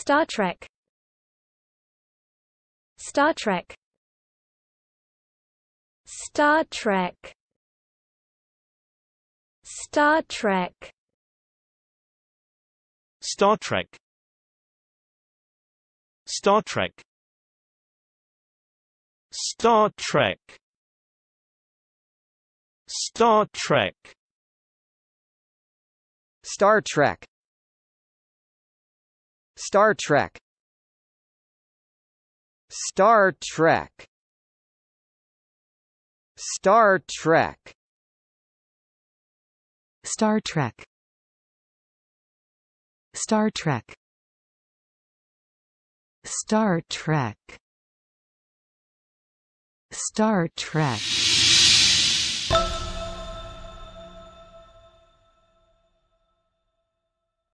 Star Trek Star Trek Star Trek Star Trek Star Trek Star Trek Star Trek Star Trek Star Trek Star Trek Star Trek Star Trek Star Trek Star Trek Star Trek Star Trek